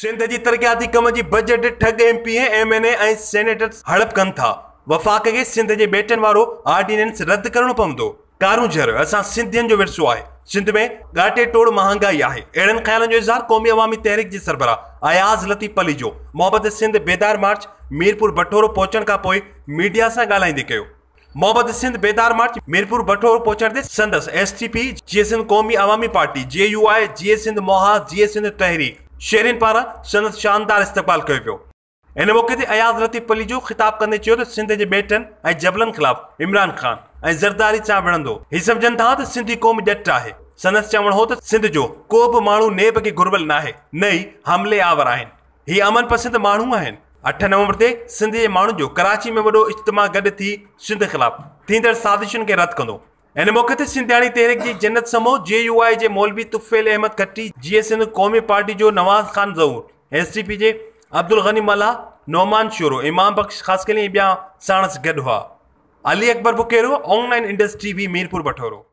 सिंध जी तरक़ियाती जी बजट ठग M P M N A ऐं सेनेटर्स हड़प कनि था वफ़ाक़ खे सिंध जे बेटनि वारो आर्डीनेंस रद्द करणो पवंदो कारूं झर असां सिंधियुनि जो विरसो आहे सिंध में ॻाटे टोड़ महांगाई आहे अहिड़नि ख़्यालनि जो इज़हार क़ौमी अवामी तहरीक जे सरबराह अयाज़ लतीफ़ अली जो मोहबत सिंध बेदार मार्च मीरपुर बटोरो पहुचण खां पोइ मीडिया सां ॻाल्हाईंदे कयो मोहबत सिंध बेदार मार्च मीरपुर बटोरो पहुचण ते संदसि एस टी पी जीए Sindh Qaumi Awami party J U I जीए सिंध मोहा जीए सिंध तहरीक शेरिन पारा संदसि शानदार इस्तक़बाल कर वियो इन मौक़े ते अयाज़ लतीफ़ अली जो ख़िताब कंदे सिंध जे बेटनि ऐं जबलनि ख़िलाफ़ु इमरान ख़ान ऐं ज़रदारी चा विढ़ंदो ही सम्झनि था त सिंधी क़ौम ॾट है संदसि चवणो हो त सिंध जो को बि माण्हू नेब खे घुरबल नाहे न ई हमले आवर आहिनि ही अमन पसंद माण्हू आहिनि अठ नवंबर ते सिंध जे माण्हुनि जो कराची में वो इज्तम गड थी सिंध ख़िलाफ़ु थींदड़ साज़िशुनि खे रद्द कह एन मुखत सिंधियाणी तहरीक की जन्नत समूह जे यू आई जे मौलवी तुफेल अहमद खट्टी जी एस एन क़ौमी पार्टी जो Nawaz Khan Zahoor S T P के अब्दुल गनी मल्हा नौमान शोरो इमाम बख्श ख़ासि के लिए साणस गॾु हुआ अली अकबर बुकेरो ऑनलाइन इंडस्ट्री भी मीरपुर बठोरो